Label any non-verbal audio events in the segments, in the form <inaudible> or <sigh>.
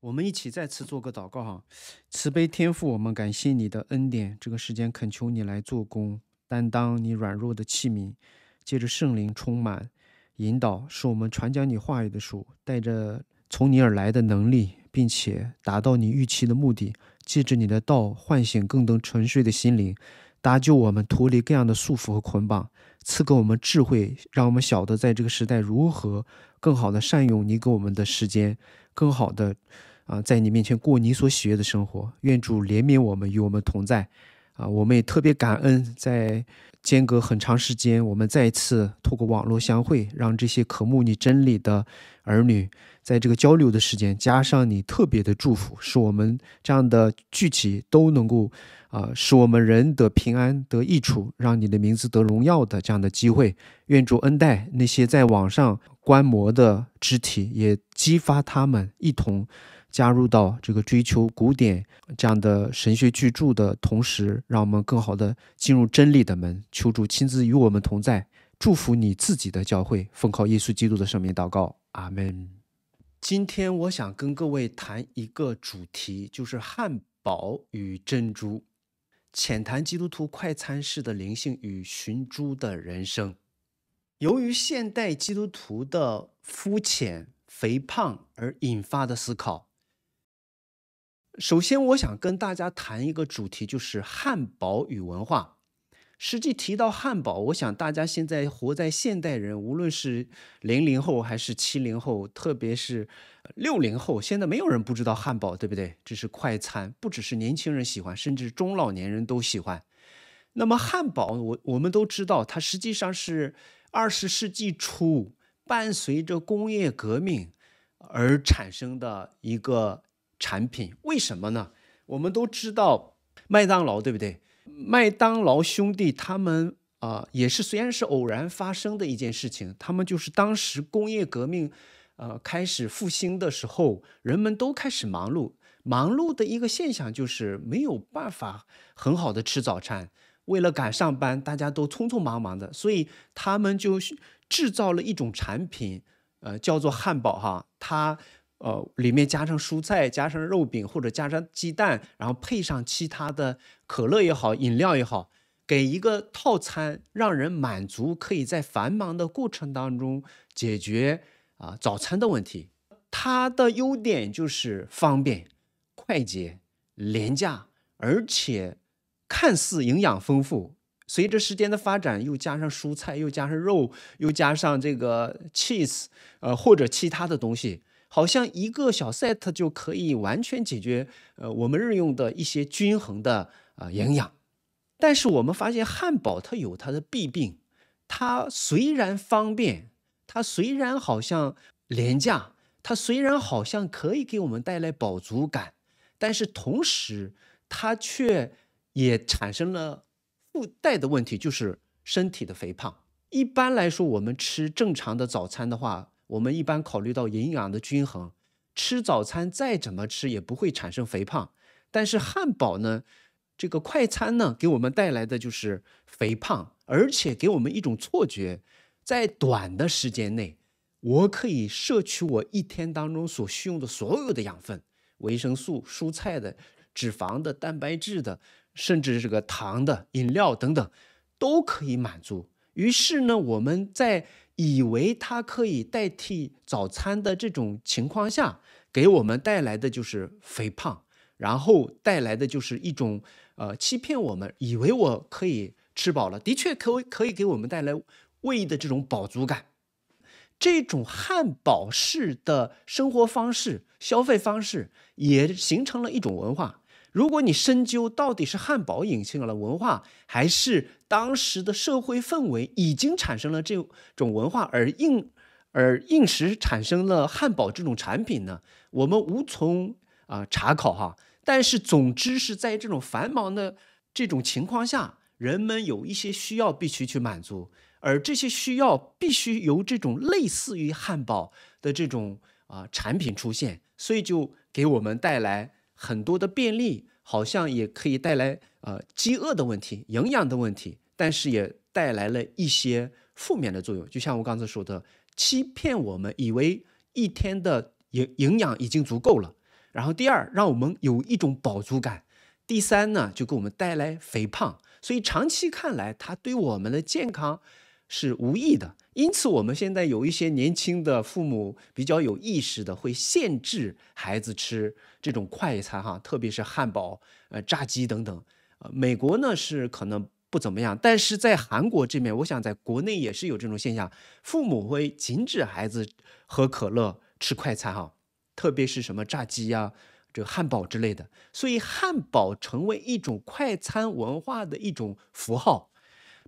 我们一起再次做个祷告哈，慈悲天父，我们感谢你的恩典。这个时间恳求你来做工，担当你软弱的器皿，借着圣灵充满、引导，使我们传讲你话语的时候，带着从你而来的能力，并且达到你预期的目的。借着你的道，唤醒更多沉睡的心灵，搭救我们脱离各样的束缚和捆绑，赐给我们智慧，让我们晓得在这个时代如何更好的善用你给我们的时间。更好的，啊，在你面前过你所喜悦的生活。愿主怜悯我们，与我们同在。啊，我们也特别感恩，在间隔很长时间，我们再一次透过网络相会，让这些渴慕你真理的儿女。在这个交流的时间，加上你特别的祝福，使我们这样的聚集都能够，啊，使我们人得平安、得益处，让你的名字得荣耀的这样的机会。愿主恩待那些在网上观摩的肢体，也激发他们一同加入到这个追求古典这样的神学巨著的同时，让我们更好的进入真理的门。求主亲自与我们同在，祝福你自己的教会。奉靠耶稣基督的圣名祷告，阿门。今天我想跟各位谈一个主题，就是汉堡与珍珠，浅谈基督徒快餐式的灵性与寻珠的人生。由于现代基督徒的肤浅、肥胖而引发的思考。首先，我想跟大家谈一个主题，就是汉堡与文化。实际提到汉堡，我想大家现在活在现代人，无论是零零后还是七零后，特别是六零后，现在没有人不知道汉堡，对不对？这是快餐，不只是年轻人喜欢，甚至中老年人都喜欢。那么汉堡，我我们都知道，它实际上是二十世纪初伴随着工业革命而产生的一个产品。为什么呢？我们都知道麦当劳，对不对？麦当劳兄弟他们啊，也是虽然是偶然发生的一件事情，他们就是当时工业革命，呃开始复兴的时候，人们都开始忙碌，忙碌的一个现象就是没有办法很好的吃早餐，为了赶上班，大家都匆匆忙忙的，所以他们就制造了一种产品，呃叫做汉堡哈，它。呃，里面加上蔬菜，加上肉饼，或者加上鸡蛋，然后配上其他的可乐也好，饮料也好，给一个套餐，让人满足，可以在繁忙的过程当中解决啊早餐的问题。它的优点就是方便、快捷、廉价，而且看似营养丰富。随着时间的发展，又加上蔬菜，又加上肉，又加上这个 cheese，呃，或者其他的东西。好像一个小 set 就可以完全解决，呃，我们日用的一些均衡的啊营养，但是我们发现汉堡它有它的弊病，它虽然方便，它虽然好像廉价，它虽然好像可以给我们带来饱足感，但是同时它却也产生了附带的问题，就是身体的肥胖。一般来说，我们吃正常的早餐的话。我们一般考虑到营养的均衡，吃早餐再怎么吃也不会产生肥胖。但是汉堡呢，这个快餐呢，给我们带来的就是肥胖，而且给我们一种错觉，在短的时间内，我可以摄取我一天当中所需用的所有的养分、维生素、蔬菜的、脂肪的、蛋白质的，甚至这个糖的饮料等等，都可以满足。于是呢，我们在。以为它可以代替早餐的这种情况下，给我们带来的就是肥胖，然后带来的就是一种呃欺骗我们，以为我可以吃饱了，的确可可以给我们带来胃的这种饱足感。这种汉堡式的生活方式、消费方式也形成了一种文化。如果你深究到底是汉堡引进了文化，还是当时的社会氛围已经产生了这种文化，而应而应时产生了汉堡这种产品呢？我们无从啊查考哈。但是总之是在这种繁忙的这种情况下，人们有一些需要必须去满足，而这些需要必须由这种类似于汉堡的这种啊产品出现，所以就给我们带来。很多的便利好像也可以带来呃饥饿的问题、营养的问题，但是也带来了一些负面的作用。就像我刚才说的，欺骗我们以为一天的营营养已经足够了。然后第二，让我们有一种饱足感。第三呢，就给我们带来肥胖。所以长期看来，它对我们的健康是无益的。因此，我们现在有一些年轻的父母比较有意识的，会限制孩子吃这种快餐哈，特别是汉堡、呃炸鸡等等。呃，美国呢是可能不怎么样，但是在韩国这边，我想在国内也是有这种现象，父母会禁止孩子喝可乐、吃快餐哈，特别是什么炸鸡呀、这汉堡之类的。所以，汉堡成为一种快餐文化的一种符号，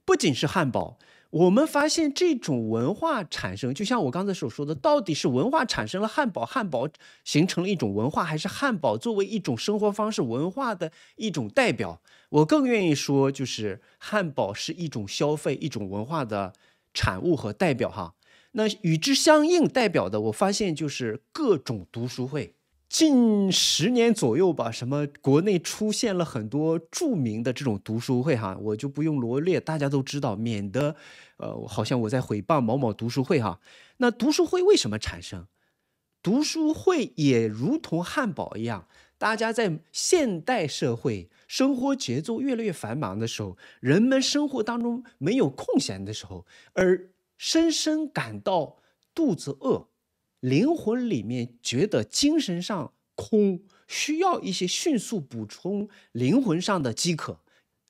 不仅是汉堡。我们发现这种文化产生，就像我刚才所说的，到底是文化产生了汉堡，汉堡形成了一种文化，还是汉堡作为一种生活方式文化的一种代表？我更愿意说，就是汉堡是一种消费、一种文化的产物和代表。哈，那与之相应代表的，我发现就是各种读书会。近十年左右吧，什么国内出现了很多著名的这种读书会哈，我就不用罗列，大家都知道，免得呃好像我在诽谤某某读书会哈。那读书会为什么产生？读书会也如同汉堡一样，大家在现代社会生活节奏越来越繁忙的时候，人们生活当中没有空闲的时候，而深深感到肚子饿。灵魂里面觉得精神上空，需要一些迅速补充灵魂上的饥渴，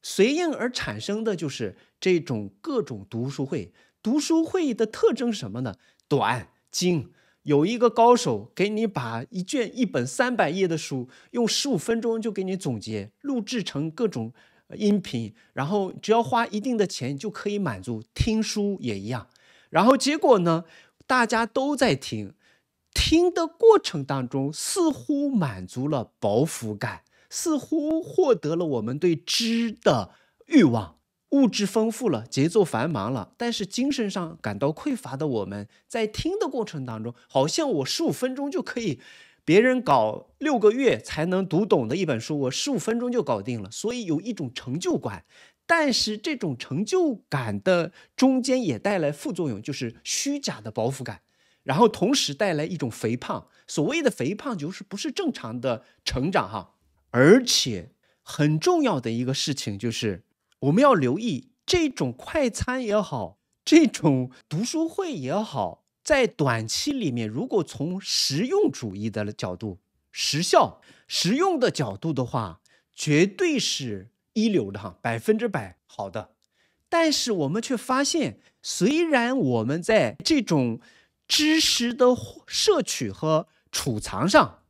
随应而产生的就是这种各种读书会。读书会的特征什么呢？短、精，有一个高手给你把一卷一本三百页的书，用十五分钟就给你总结，录制成各种音频，然后只要花一定的钱就可以满足听书也一样。然后结果呢，大家都在听。听的过程当中，似乎满足了饱腹感，似乎获得了我们对知的欲望，物质丰富了，节奏繁忙了，但是精神上感到匮乏的我们，在听的过程当中，好像我十五分钟就可以，别人搞六个月才能读懂的一本书，我十五分钟就搞定了，所以有一种成就感，但是这种成就感的中间也带来副作用，就是虚假的饱腹感。然后同时带来一种肥胖，所谓的肥胖就是不是正常的成长哈。而且很重要的一个事情就是，我们要留意这种快餐也好，这种读书会也好，在短期里面，如果从实用主义的角度、实效、实用的角度的话，绝对是一流的哈，百分之百好的。但是我们却发现，虽然我们在这种。知识的摄取和储藏上，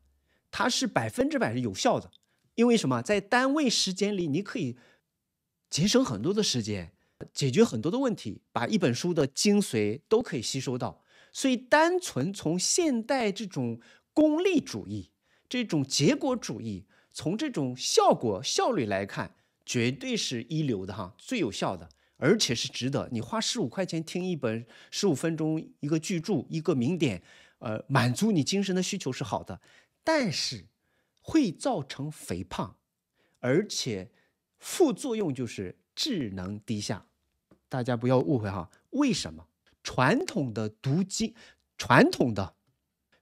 它是百分之百是有效的，因为什么？在单位时间里，你可以节省很多的时间，解决很多的问题，把一本书的精髓都可以吸收到。所以，单纯从现代这种功利主义、这种结果主义，从这种效果效率来看，绝对是一流的哈，最有效的。而且是值得，你花十五块钱听一本十五分钟一个巨著一个名典，呃，满足你精神的需求是好的，但是会造成肥胖，而且副作用就是智能低下。大家不要误会哈。为什么传统的读经、传统的、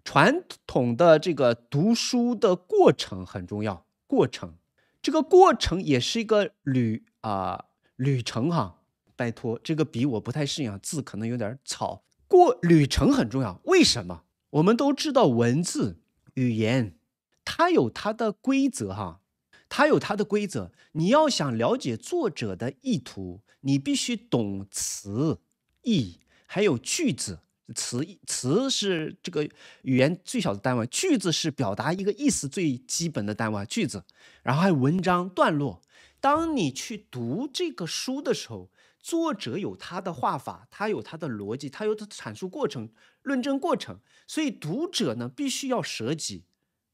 传统的这个读书的过程很重要？过程这个过程也是一个旅啊，旅程哈。拜托，这个笔我不太适应，字可能有点草。过旅程很重要，为什么？我们都知道，文字语言它有它的规则哈，它有它的规则。你要想了解作者的意图，你必须懂词义，还有句子。词词是这个语言最小的单位，句子是表达一个意思最基本的单位。句子，然后还有文章段落。当你去读这个书的时候。作者有他的画法，他有他的逻辑，他有他的阐述过程、论证过程，所以读者呢必须要舍己，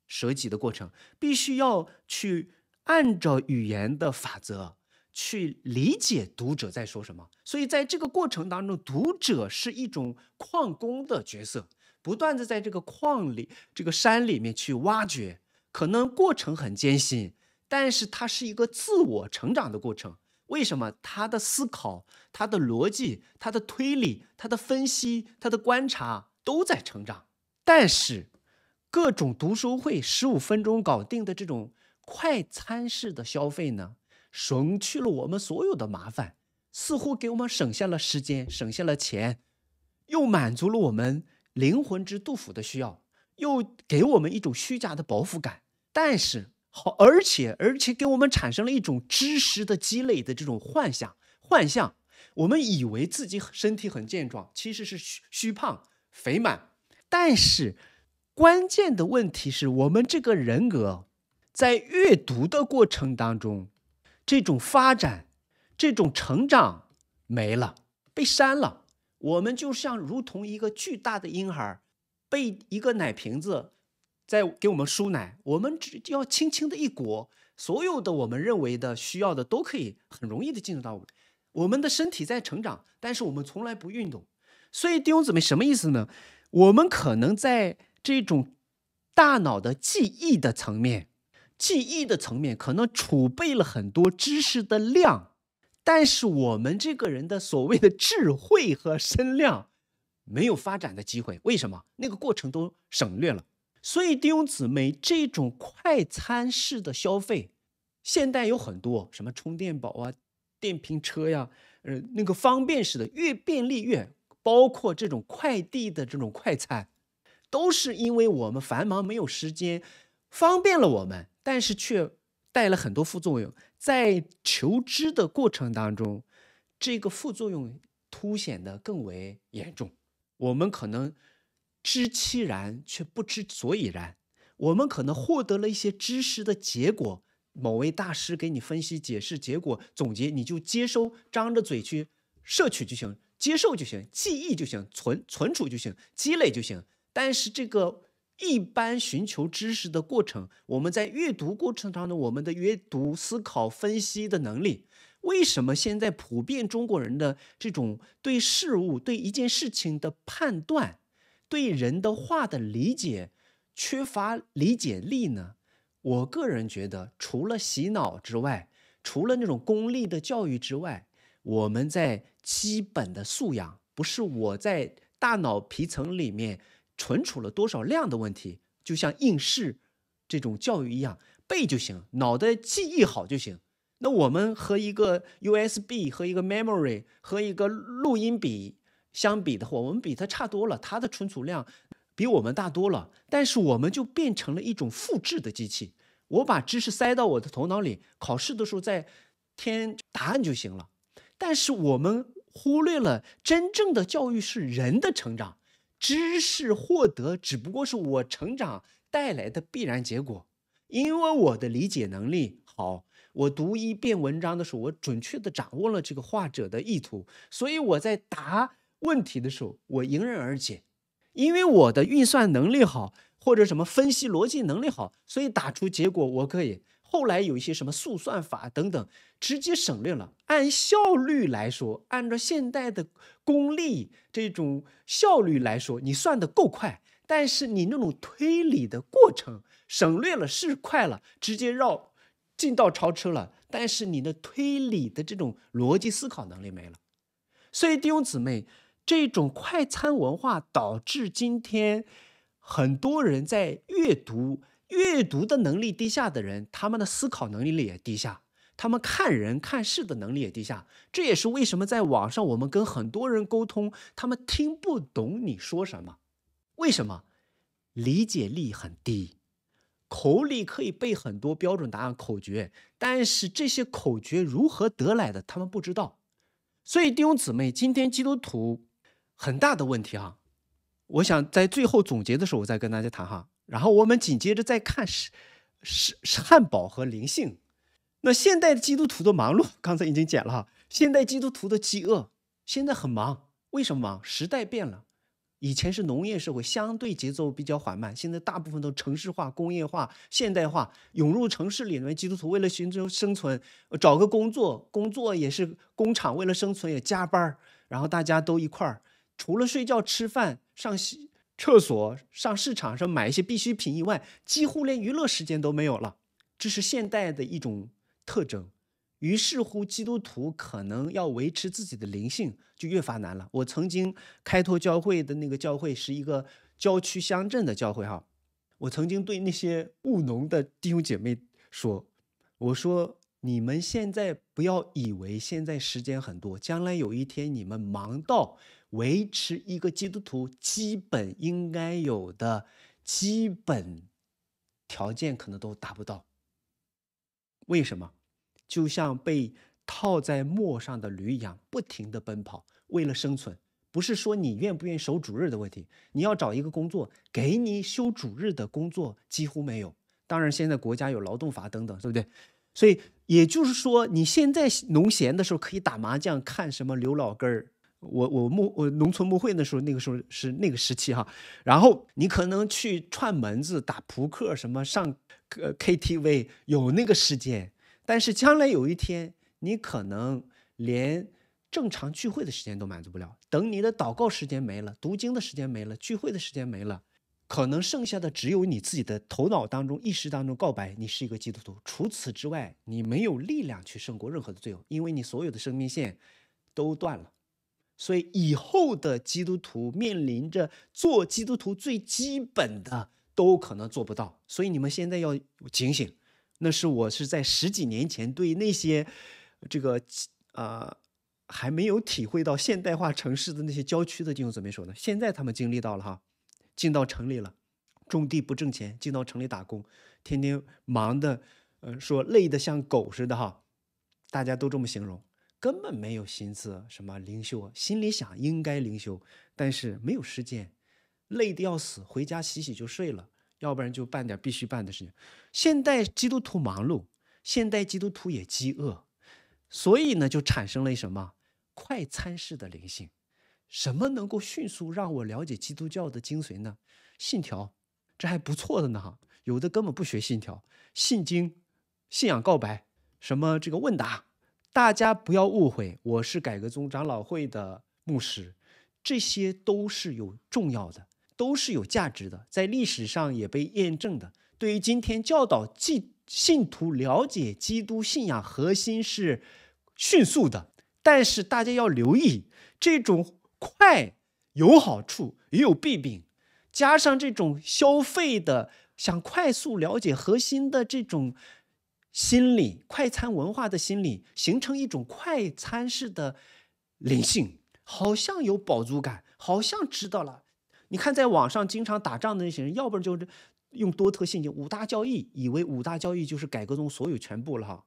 舍己的过程必须要去按照语言的法则去理解读者在说什么。所以在这个过程当中，读者是一种矿工的角色，不断的在这个矿里、这个山里面去挖掘，可能过程很艰辛，但是它是一个自我成长的过程。为什么他的思考、他的逻辑、他的推理、他的分析、他的观察都在成长？但是，各种读书会十五分钟搞定的这种快餐式的消费呢，省去了我们所有的麻烦，似乎给我们省下了时间、省下了钱，又满足了我们灵魂之杜甫的需要，又给我们一种虚假的饱腹感。但是。好，而且而且给我们产生了一种知识的积累的这种幻想幻象，我们以为自己身体很健壮，其实是虚虚胖肥满。但是关键的问题是我们这个人格在阅读的过程当中，这种发展、这种成长没了，被删了。我们就像如同一个巨大的婴儿，被一个奶瓶子。在给我们输奶，我们只要轻轻的一裹，所有的我们认为的需要的都可以很容易的进入到我们。我们的身体在成长，但是我们从来不运动，所以弟兄姊妹，什么意思呢？我们可能在这种大脑的记忆的层面，记忆的层面可能储备了很多知识的量，但是我们这个人的所谓的智慧和身量没有发展的机会，为什么？那个过程都省略了。所以，弟兄姊妹，这种快餐式的消费，现代有很多，什么充电宝啊、电瓶车呀，呃，那个方便式的，越便利越，包括这种快递的这种快餐，都是因为我们繁忙没有时间，方便了我们，但是却带了很多副作用。在求知的过程当中，这个副作用凸显的更为严重，我们可能。知其然却不知所以然。我们可能获得了一些知识的结果，某位大师给你分析、解释、结果总结，你就接收，张着嘴去摄取就行，接受就行，记忆就行，存存储就行，积累就行。但是这个一般寻求知识的过程，我们在阅读过程当中我们的阅读、思考、分析的能力，为什么现在普遍中国人的这种对事物、对一件事情的判断？对人的话的理解缺乏理解力呢？我个人觉得，除了洗脑之外，除了那种功利的教育之外，我们在基本的素养，不是我在大脑皮层里面存储了多少量的问题。就像应试这种教育一样，背就行，脑袋记忆好就行。那我们和一个 U S B 和一个 Memory 和一个录音笔。相比的话，我们比他差多了。他的存储量比我们大多了，但是我们就变成了一种复制的机器。我把知识塞到我的头脑里，考试的时候再添答案就行了。但是我们忽略了真正的教育是人的成长，知识获得只不过是我成长带来的必然结果。因为我的理解能力好，我读一遍文章的时候，我准确的掌握了这个画者的意图，所以我在答。问题的时候，我迎刃而解，因为我的运算能力好，或者什么分析逻辑能力好，所以打出结果我可以。后来有一些什么速算法等等，直接省略了。按效率来说，按照现代的功力这种效率来说，你算的够快，但是你那种推理的过程省略了是快了，直接绕，进道超车了。但是你的推理的这种逻辑思考能力没了，所以弟兄姊妹。这种快餐文化导致今天很多人在阅读，阅读的能力低下的人，他们的思考能力也低下，他们看人看事的能力也低下。这也是为什么在网上我们跟很多人沟通，他们听不懂你说什么。为什么？理解力很低。口里可以背很多标准答案口诀，但是这些口诀如何得来的，他们不知道。所以弟兄姊妹，今天基督徒。很大的问题哈，我想在最后总结的时候我再跟大家谈哈。然后我们紧接着再看是是汉堡和灵性。那现代基督徒的忙碌，刚才已经讲了哈。现代基督徒的饥饿，现在很忙，为什么忙？时代变了，以前是农业社会，相对节奏比较缓慢，现在大部分都城市化、工业化、现代化，涌入城市里面，基督徒为了寻求生存，找个工作，工作也是工厂为了生存也加班儿，然后大家都一块儿。除了睡觉、吃饭、上洗厕所、上市场上买一些必需品以外，几乎连娱乐时间都没有了。这是现代的一种特征。于是乎，基督徒可能要维持自己的灵性就越发难了。我曾经开拓教会的那个教会是一个郊区乡镇的教会哈。我曾经对那些务农的弟兄姐妹说：“我说你们现在不要以为现在时间很多，将来有一天你们忙到。”维持一个基督徒基本应该有的基本条件，可能都达不到。为什么？就像被套在磨上的驴一样，不停地奔跑，为了生存。不是说你愿不愿意守主日的问题，你要找一个工作给你休主日的工作几乎没有。当然，现在国家有劳动法等等，对不对？所以也就是说，你现在农闲的时候可以打麻将、看什么刘老根儿。我我牧我农村牧会那时候，那个时候是那个时期哈。然后你可能去串门子、打扑克、什么上呃 KTV 有那个时间。但是将来有一天，你可能连正常聚会的时间都满足不了。等你的祷告时间没了，读经的时间没了，聚会的时间没了，可能剩下的只有你自己的头脑当中、意识当中告白你是一个基督徒。除此之外，你没有力量去胜过任何的罪恶，因为你所有的生命线都断了。所以以后的基督徒面临着做基督徒最基本的都可能做不到，所以你们现在要警醒。那是我是在十几年前对那些这个啊还没有体会到现代化城市的那些郊区的弟兄姊妹说的。现在他们经历到了哈，进到城里了，种地不挣钱，进到城里打工，天天忙的，呃，说累得像狗似的哈，大家都这么形容。根本没有心思什么灵修，心里想应该灵修，但是没有时间，累得要死，回家洗洗就睡了，要不然就办点必须办的事情。现代基督徒忙碌，现代基督徒也饥饿，所以呢，就产生了什么快餐式的灵性？什么能够迅速让我了解基督教的精髓呢？信条，这还不错的呢哈。有的根本不学信条，信经、信仰告白，什么这个问答。大家不要误会，我是改革宗长老会的牧师，这些都是有重要的，都是有价值的，在历史上也被验证的。对于今天教导纪信徒了解基督信仰核心是迅速的，但是大家要留意，这种快有好处也有弊病，加上这种消费的想快速了解核心的这种。心理快餐文化的心理形成一种快餐式的灵性，好像有饱足感，好像知道了。你看，在网上经常打仗的那些人，要不然就是用多特性，经五大交易，以为五大交易就是改革中所有全部了哈。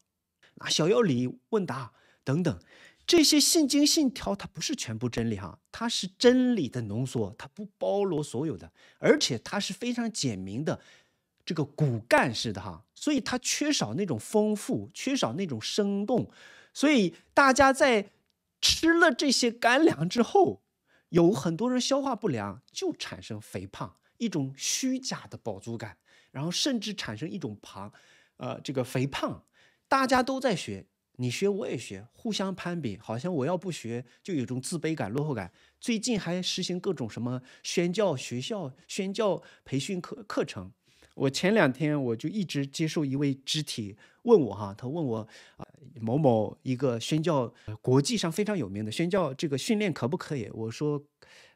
啊，小要理问答等等这些信经信条，它不是全部真理哈，它是真理的浓缩，它不包罗所有的，而且它是非常简明的。这个骨干似的哈，所以它缺少那种丰富，缺少那种生动，所以大家在吃了这些干粮之后，有很多人消化不良，就产生肥胖，一种虚假的饱足感，然后甚至产生一种胖，呃，这个肥胖，大家都在学，你学我也学，互相攀比，好像我要不学就有种自卑感、落后感。最近还实行各种什么宣教学校宣教培训课课程。我前两天我就一直接受一位肢体问我哈，他问我某某一个宣教，国际上非常有名的宣教这个训练可不可以？我说，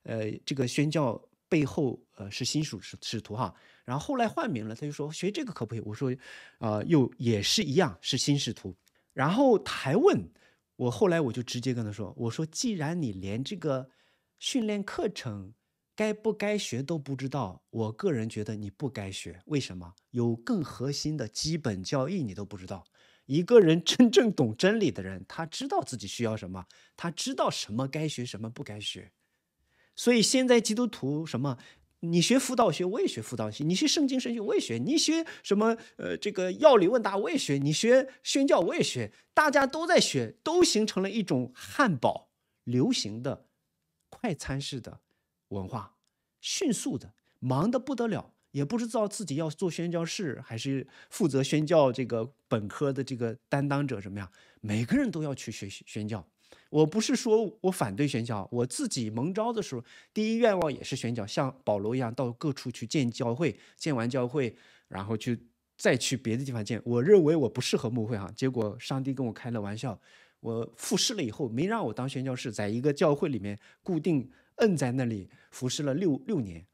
呃，这个宣教背后呃是新属使使徒哈。然后后来换名了，他就说学这个可不可以？我说，啊，又也是一样是新使徒。然后他还问我，后来我就直接跟他说，我说既然你连这个训练课程。该不该学都不知道，我个人觉得你不该学。为什么？有更核心的基本教义你都不知道。一个人真正懂真理的人，他知道自己需要什么，他知道什么该学，什么不该学。所以现在基督徒什么，你学辅导学，我也学辅导学；你学圣经神学，我也学；你学什么呃这个药理问答，我也学；你学宣教，我也学。大家都在学，都形成了一种汉堡流行的快餐式的。文化迅速的，忙得不得了，也不知道自己要做宣教士还是负责宣教这个本科的这个担当者什么呀？每个人都要去学宣教。我不是说我反对宣教，我自己蒙招的时候，第一愿望也是宣教，像保罗一样到各处去建教会，建完教会，然后去再去别的地方建。我认为我不适合牧会哈，结果上帝跟我开了玩笑，我复试了以后没让我当宣教士，在一个教会里面固定。摁在那里服侍了六六年，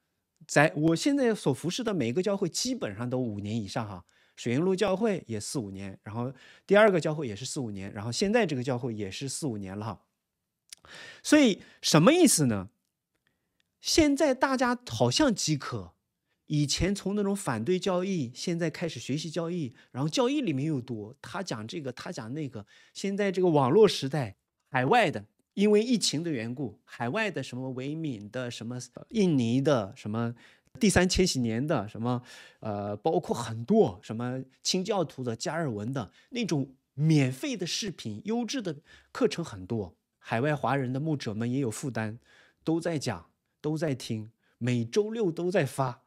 在我现在所服侍的每一个教会基本上都五年以上哈，水云路教会也四五年，然后第二个教会也是四五年，然后现在这个教会也是四五年了哈，所以什么意思呢？现在大家好像饥渴，以前从那种反对教义，现在开始学习教义，然后教义里面又多他讲这个他讲那个，现在这个网络时代海外的。因为疫情的缘故，海外的什么维敏的、什么印尼的、什么第三千禧年的、什么呃，包括很多什么清教徒的、加尔文的那种免费的视频、优质的课程很多。海外华人的牧者们也有负担，都在讲，都在听，每周六都在发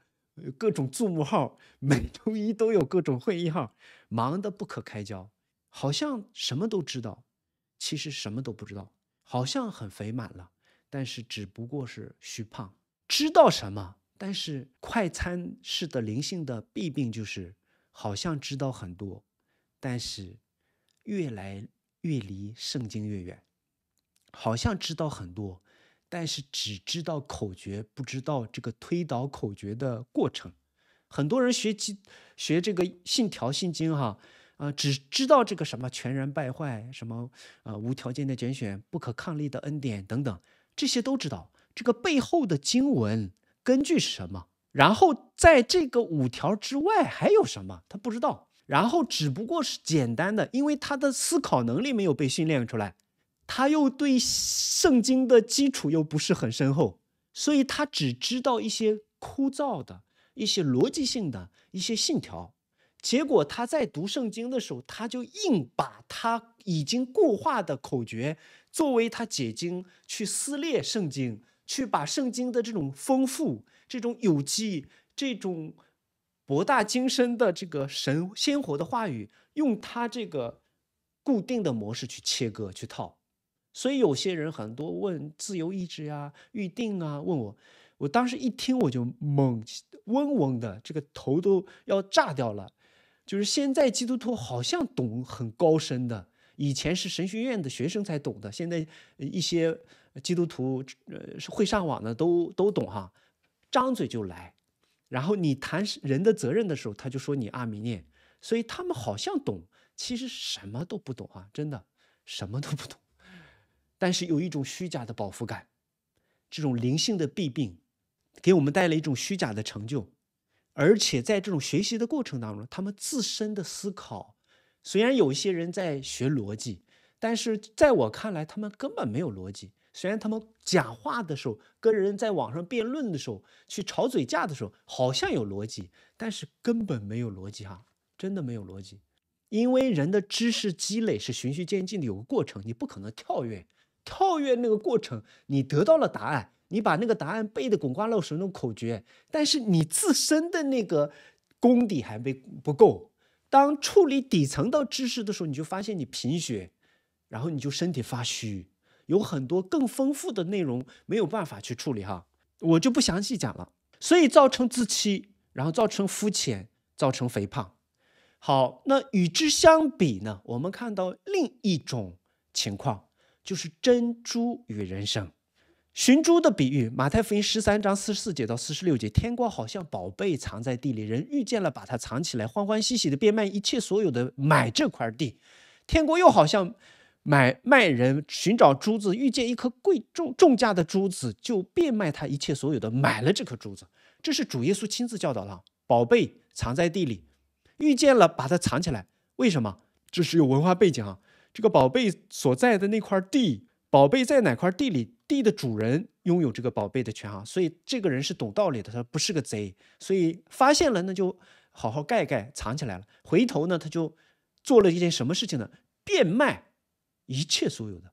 各种注目号，每周一都有各种会议号，忙得不可开交，好像什么都知道，其实什么都不知道。好像很肥满了，但是只不过是虚胖。知道什么？但是快餐式的灵性的弊病就是，好像知道很多，但是越来越离圣经越远。好像知道很多，但是只知道口诀，不知道这个推导口诀的过程。很多人学经学这个信条、信经哈。啊，只知道这个什么全然败坏，什么啊无条件的拣选、不可抗力的恩典等等，这些都知道。这个背后的经文根据是什么？然后在这个五条之外还有什么？他不知道。然后只不过是简单的，因为他的思考能力没有被训练出来，他又对圣经的基础又不是很深厚，所以他只知道一些枯燥的、一些逻辑性的一些信条。结果他在读圣经的时候，他就硬把他已经固化的口诀作为他解经，去撕裂圣经，去把圣经的这种丰富、这种有机、这种博大精深的这个神鲜活的话语，用他这个固定的模式去切割、去套。所以有些人很多问自由意志呀、预定啊，问我，我当时一听我就猛嗡嗡的，这个头都要炸掉了。就是现在基督徒好像懂很高深的，以前是神学院的学生才懂的，现在一些基督徒呃会上网的都都懂哈，张嘴就来，然后你谈人的责任的时候，他就说你阿米念，所以他们好像懂，其实什么都不懂啊，真的什么都不懂，但是有一种虚假的饱腹感，这种灵性的弊病，给我们带来一种虚假的成就。而且在这种学习的过程当中，他们自身的思考，虽然有一些人在学逻辑，但是在我看来，他们根本没有逻辑。虽然他们讲话的时候，跟人在网上辩论的时候，去吵嘴架的时候，好像有逻辑，但是根本没有逻辑，哈，真的没有逻辑。因为人的知识积累是循序渐进的，有个过程，你不可能跳跃，跳跃那个过程，你得到了答案。你把那个答案背的滚瓜烂熟，种口诀，但是你自身的那个功底还没不够。当处理底层的知识的时候，你就发现你贫血，然后你就身体发虚，有很多更丰富的内容没有办法去处理哈，我就不详细讲了。所以造成自欺，然后造成肤浅，造成肥胖。好，那与之相比呢，我们看到另一种情况，就是珍珠与人参。寻珠的比喻，《马太福音》十三章四十四节到四十六节，天国好像宝贝藏在地里，人遇见了把它藏起来，欢欢喜喜的变卖一切所有的买这块地。天国又好像买卖人寻找珠子，遇见一颗贵重重价的珠子，就变卖他一切所有的买了这颗珠子。这是主耶稣亲自教导的，宝贝藏在地里，遇见了把它藏起来。为什么？这是有文化背景啊，这个宝贝所在的那块地。宝贝在哪块地里？地的主人拥有这个宝贝的权啊，所以这个人是懂道理的，他不是个贼，所以发现了那就好好盖盖藏起来了。回头呢，他就做了一件什么事情呢？变卖一切所有的，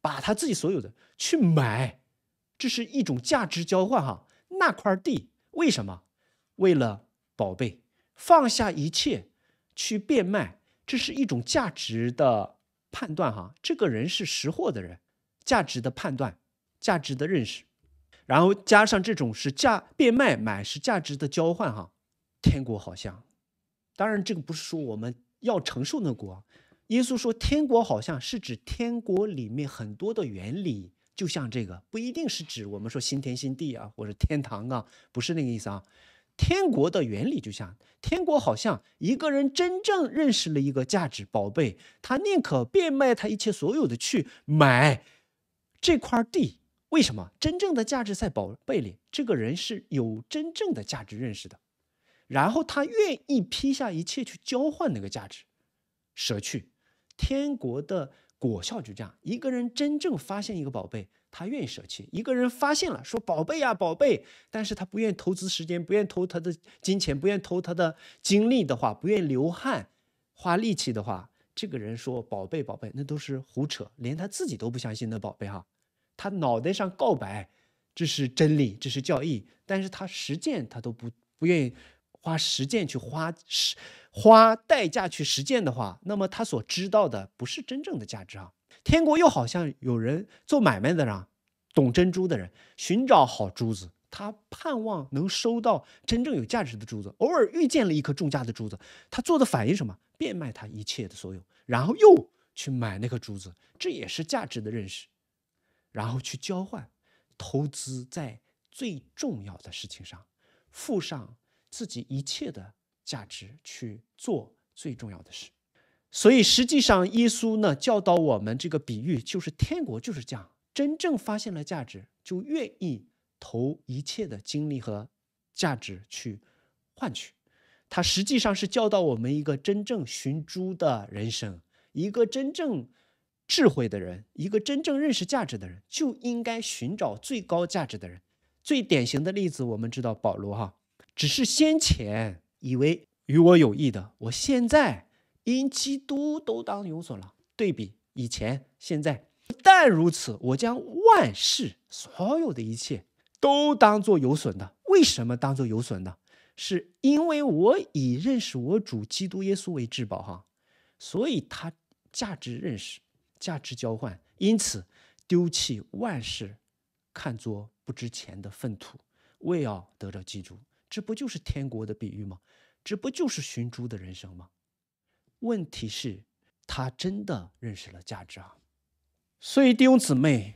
把他自己所有的去买，这是一种价值交换哈。那块地为什么？为了宝贝，放下一切去变卖，这是一种价值的判断哈。这个人是识货的人。价值的判断，价值的认识，然后加上这种是价变卖买是价值的交换哈，天国好像，当然这个不是说我们要承受那国，耶稣说天国好像是指天国里面很多的原理，就像这个不一定是指我们说新天新地啊或者天堂啊，不是那个意思啊，天国的原理就像天国好像一个人真正认识了一个价值宝贝，他宁可变卖他一切所有的去买。这块地为什么真正的价值在宝贝里？这个人是有真正的价值认识的，然后他愿意披下一切去交换那个价值，舍去。天国的果效就这样，一个人真正发现一个宝贝，他愿意舍弃；一个人发现了说宝贝呀宝贝，但是他不愿投资时间，不愿投他的金钱，不愿投他的精力的话，不愿流汗花力气的话，这个人说宝贝宝贝，那都是胡扯，连他自己都不相信的宝贝哈。他脑袋上告白，这是真理，这是教义。但是他实践他都不不愿意花实践去花实花代价去实践的话，那么他所知道的不是真正的价值啊！天国又好像有人做买卖的呢，懂珍珠的人寻找好珠子，他盼望能收到真正有价值的珠子。偶尔遇见了一颗重价的珠子，他做的反应什么？变卖他一切的所有，然后又去买那颗珠子。这也是价值的认识。然后去交换，投资在最重要的事情上，付上自己一切的价值去做最重要的事。所以实际上，耶稣呢教导我们这个比喻就是天国就是这样，真正发现了价值就愿意投一切的精力和价值去换取。他实际上是教导我们一个真正寻珠的人生，一个真正。智慧的人，一个真正认识价值的人，就应该寻找最高价值的人。最典型的例子，我们知道保罗哈，只是先前以为与我有益的，我现在因基督都当有损了。对比以前，现在不但如此，我将万事所有的一切都当做有损的。为什么当做有损的？是因为我以认识我主基督耶稣为至宝哈，所以他价值认识。价值交换，因此丢弃万事，看作不值钱的粪土，为要得着基督。这不就是天国的比喻吗？这不就是寻珠的人生吗？问题是，他真的认识了价值啊！所以弟兄姊妹，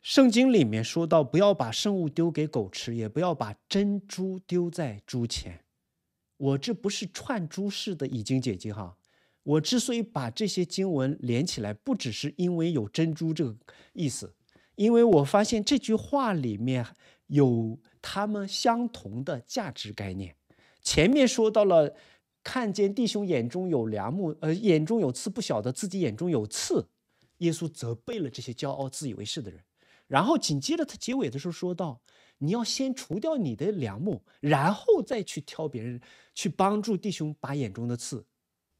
圣经里面说到，不要把圣物丢给狗吃，也不要把珍珠丢在猪前。我这不是串珠式的已经解经哈。我之所以把这些经文连起来，不只是因为有珍珠这个意思，因为我发现这句话里面有他们相同的价值概念。前面说到了看见弟兄眼中有良木，呃，眼中有刺，不晓得自己眼中有刺。耶稣责备了这些骄傲、自以为是的人，然后紧接着他结尾的时候说到：“你要先除掉你的良木，然后再去挑别人，去帮助弟兄把眼中的刺。”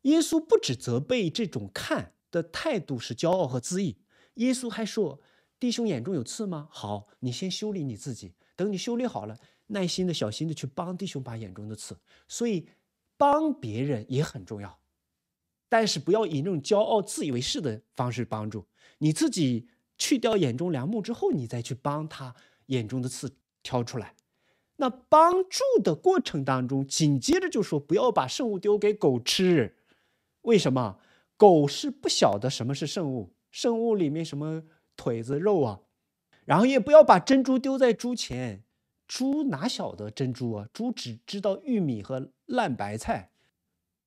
耶稣不止责备这种看的态度是骄傲和自意，耶稣还说：“弟兄眼中有刺吗？”好，你先修理你自己，等你修理好了，耐心的、小心的去帮弟兄把眼中的刺。所以，帮别人也很重要，但是不要以那种骄傲、自以为是的方式帮助。你自己去掉眼中梁木之后，你再去帮他眼中的刺挑出来。那帮助的过程当中，紧接着就说：“不要把圣物丢给狗吃。”为什么狗是不晓得什么是圣物？圣物里面什么腿子肉啊？然后也不要把珍珠丢在猪前，猪哪晓得珍珠啊？猪只知道玉米和烂白菜，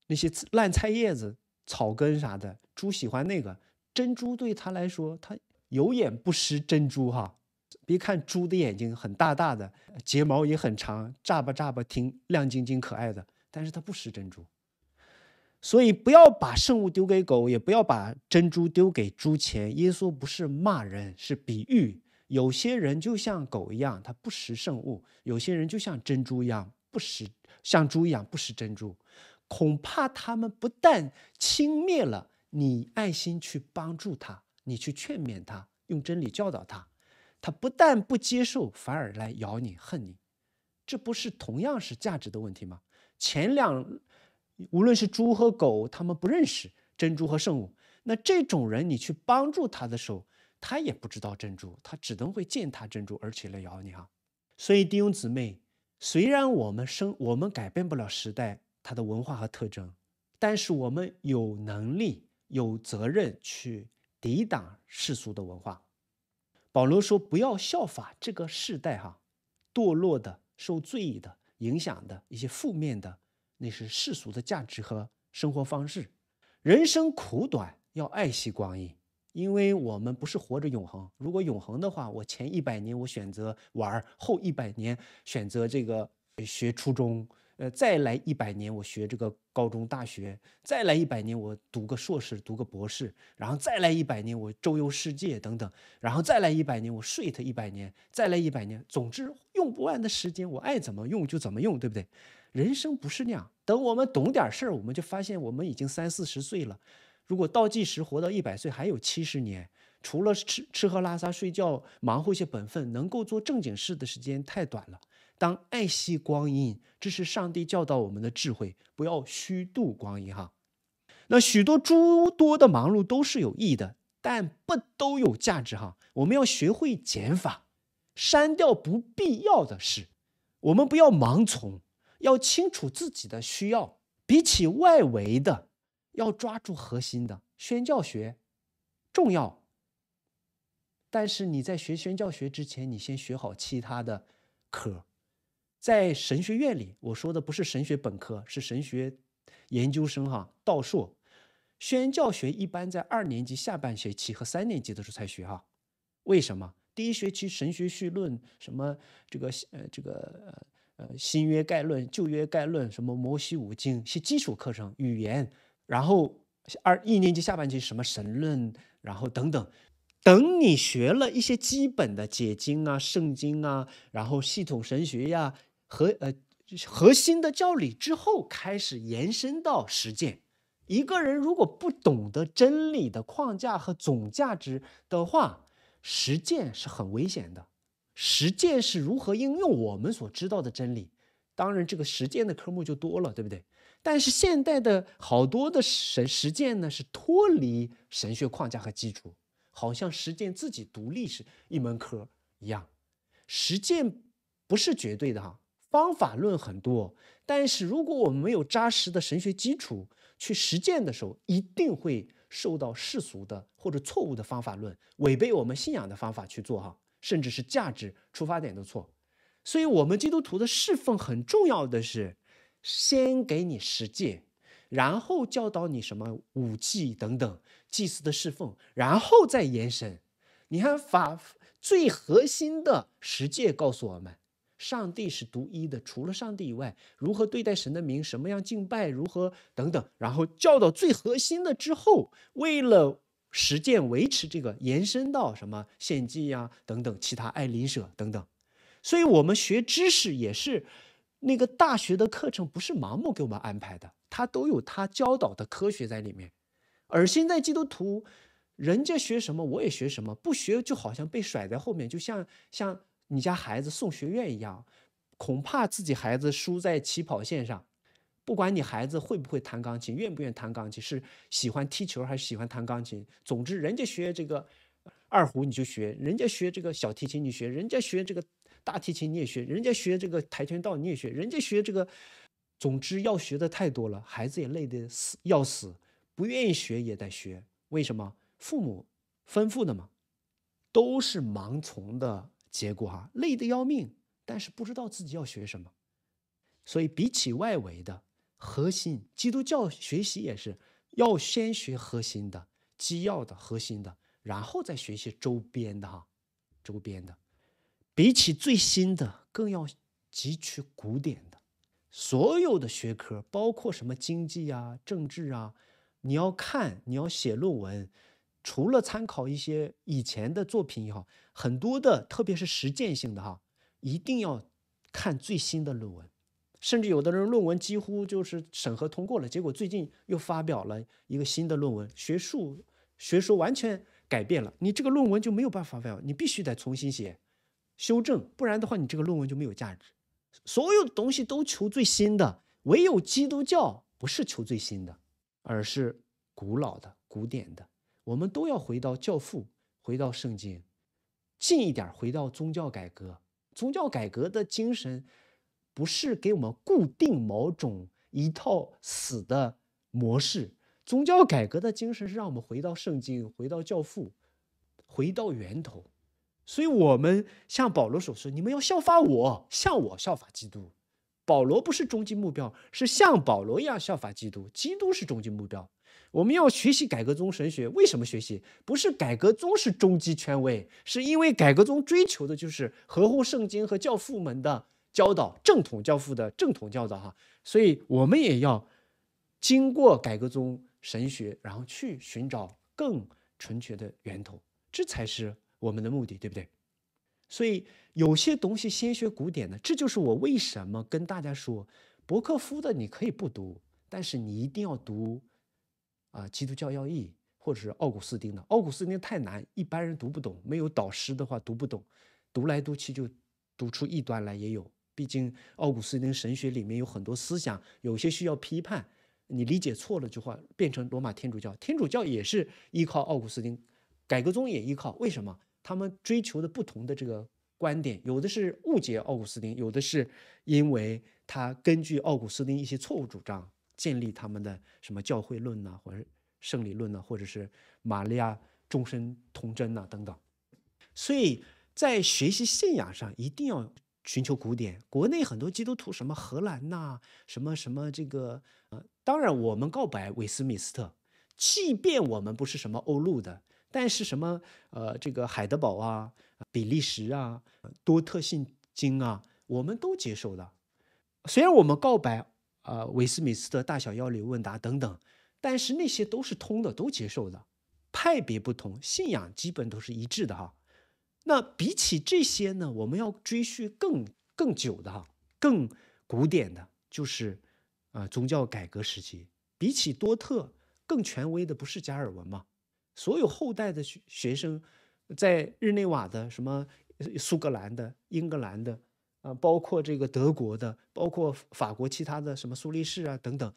那些烂菜叶子、草根啥的，猪喜欢那个珍珠，对他来说，他有眼不识珍珠哈。别看猪的眼睛很大大的，睫毛也很长，眨巴眨巴挺亮晶晶可爱的，但是它不识珍珠。所以，不要把圣物丢给狗，也不要把珍珠丢给猪钱。耶稣不是骂人，是比喻。有些人就像狗一样，他不识圣物；有些人就像珍珠一样，不识像猪一样不识珍珠。恐怕他们不但轻蔑了你爱心去帮助他，你去劝勉他，用真理教导他，他不但不接受，反而来咬你、恨你。这不是同样是价值的问题吗？前两。无论是猪和狗，他们不认识珍珠和圣物。那这种人，你去帮助他的时候，他也不知道珍珠，他只能会践踏珍珠，而且来咬你啊。所以弟兄姊妹，虽然我们生我们改变不了时代，它的文化和特征，但是我们有能力、有责任去抵挡世俗的文化。保罗说：“不要效法这个世代哈，堕落的、受罪的影响的一些负面的。”那是世俗的价值和生活方式。人生苦短，要爱惜光阴，因为我们不是活着永恒。如果永恒的话，我前一百年我选择玩儿，后一百年选择这个学初中，呃，再来一百年我学这个高中、大学，再来一百年我读个硕士、读个博士，然后再来一百年我周游世界等等，然后再来一百年我睡它一百年，再来一百年，总之用不完的时间，我爱怎么用就怎么用，对不对？人生不是那样。等我们懂点事儿，我们就发现我们已经三四十岁了。如果倒计时活到一百岁，还有七十年。除了吃吃喝拉撒睡觉，忙活一些本分，能够做正经事的时间太短了。当爱惜光阴，这是上帝教导我们的智慧。不要虚度光阴哈。那许多诸多的忙碌都是有益的，但不都有价值哈。我们要学会减法，删掉不必要的事。我们不要盲从。要清楚自己的需要，比起外围的，要抓住核心的宣教学重要。但是你在学宣教学之前，你先学好其他的科。在神学院里，我说的不是神学本科，是神学研究生哈，道硕。宣教学一般在二年级下半学期和三年级的时候才学哈。为什么？第一学期神学绪论什么这个呃这个新约概论、旧约概论，什么摩西五经，些基础课程语言，然后二一年级下半期什么神论，然后等等，等你学了一些基本的解经啊、圣经啊，然后系统神学呀和呃核心的教理之后，开始延伸到实践。一个人如果不懂得真理的框架和总价值的话，实践是很危险的。实践是如何应用我们所知道的真理？当然，这个实践的科目就多了，对不对？但是现代的好多的神实践呢，是脱离神学框架和基础，好像实践自己独立是一门科一样。实践不是绝对的哈，方法论很多。但是如果我们没有扎实的神学基础去实践的时候，一定会受到世俗的或者错误的方法论、违背我们信仰的方法去做哈。甚至是价值出发点的错，所以，我们基督徒的侍奉很重要的是，先给你实践，然后教导你什么武器等等，祭祀的侍奉，然后再延伸。你看法最核心的实践告诉我们，上帝是独一的，除了上帝以外，如何对待神的名，什么样敬拜，如何等等，然后教导最核心的之后，为了。实践维持这个延伸到什么献祭呀，等等，其他爱邻舍等等。所以，我们学知识也是那个大学的课程，不是盲目给我们安排的，它都有它教导的科学在里面。而现在基督徒，人家学什么我也学什么，不学就好像被甩在后面，就像像你家孩子送学院一样，恐怕自己孩子输在起跑线上。不管你孩子会不会弹钢琴，愿不愿意弹钢琴，是喜欢踢球还是喜欢弹钢琴？总之，人家学这个二胡你就学，人家学这个小提琴你学，人家学这个大提琴你也学，人家学这个跆拳道你也学，人家学这个……总之要学的太多了，孩子也累得死要死，不愿意学也得学，为什么？父母吩咐的嘛，都是盲从的结果哈，累得要命，但是不知道自己要学什么，所以比起外围的。核心基督教学习也是要先学核心的、基要的核心的，然后再学习周边的哈，周边的。比起最新的，更要汲取古典的。所有的学科，包括什么经济啊、政治啊，你要看，你要写论文，除了参考一些以前的作品也好，很多的，特别是实践性的哈，一定要看最新的论文。甚至有的人论文几乎就是审核通过了，结果最近又发表了一个新的论文，学术学术完全改变了，你这个论文就没有办法发表，你必须得重新写，修正，不然的话你这个论文就没有价值。所有东西都求最新的，唯有基督教不是求最新的，而是古老的、古典的。我们都要回到教父，回到圣经，近一点，回到宗教改革，宗教改革的精神。不是给我们固定某种一套死的模式。宗教改革的精神是让我们回到圣经，回到教父，回到源头。所以，我们像保罗所说：“你们要效法我，向我效法基督。”保罗不是终极目标，是像保罗一样效法基督。基督是终极目标。我们要学习改革宗神学，为什么学习？不是改革宗是终极权威，是因为改革宗追求的就是合乎圣经和教父们的。教导正统教父的正统教导哈，所以我们也要经过改革宗神学，然后去寻找更纯洁的源头，这才是我们的目的，对不对？所以有些东西先学古典的，这就是我为什么跟大家说，伯克夫的你可以不读，但是你一定要读啊《基督教要义》或者是奥古斯丁的。奥古斯丁太难，一般人读不懂，没有导师的话读不懂，读来读去就读出异端来也有。毕竟，奥古斯丁神学里面有很多思想，有些需要批判。你理解错了，就话变成罗马天主教，天主教也是依靠奥古斯丁，改革宗也依靠。为什么？他们追求的不同的这个观点，有的是误解奥古斯丁，有的是因为他根据奥古斯丁一些错误主张建立他们的什么教会论呐，或者圣理论呐，或者是玛利亚终身童贞呐等等。所以在学习信仰上，一定要。寻求古典，国内很多基督徒，什么荷兰呐，什么什么这个，呃，当然我们告白韦斯米斯特，即便我们不是什么欧陆的，但是什么呃，这个海德堡啊，比利时啊，多特信经啊，我们都接受的。虽然我们告白啊韦斯米斯特大小要理问答等等，但是那些都是通的，都接受的。派别不同，信仰基本都是一致的哈。那比起这些呢，我们要追溯更更久的哈，更古典的，就是，啊，宗教改革时期，比起多特更权威的不是加尔文吗？所有后代的学学生，在日内瓦的什么苏格兰的、英格兰的，啊，包括这个德国的，包括法国其他的什么苏黎世啊等等，